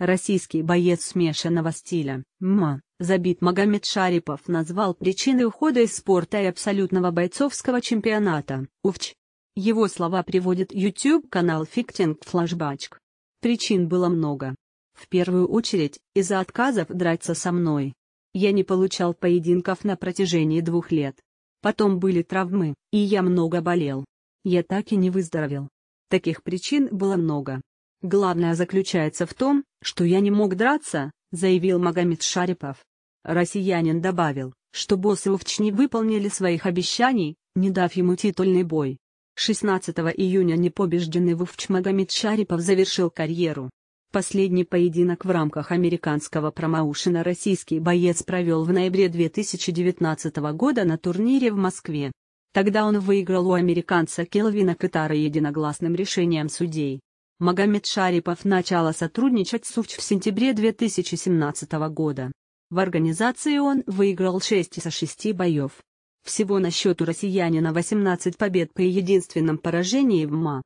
Российский боец смешанного стиля, ММА, забит Магомед Шарипов назвал причиной ухода из спорта и абсолютного бойцовского чемпионата, УФЧ. Его слова приводит YouTube-канал Фиктинг Флашбачк. Причин было много. В первую очередь, из-за отказов драться со мной. Я не получал поединков на протяжении двух лет. Потом были травмы, и я много болел. Я так и не выздоровел. Таких причин было много. «Главное заключается в том, что я не мог драться», — заявил Магомед Шарипов. Россиянин добавил, что боссы Увч не выполнили своих обещаний, не дав ему титульный бой. 16 июня непобежденный Вовч Магомед Шарипов завершил карьеру. Последний поединок в рамках американского промоушена российский боец провел в ноябре 2019 года на турнире в Москве. Тогда он выиграл у американца Келвина Катара единогласным решением судей. Магомед Шарипов начала сотрудничать с УФЧ в сентябре 2017 года. В организации он выиграл 6 из 6 боев. Всего на счету россиянина 18 побед при единственном поражении в МА.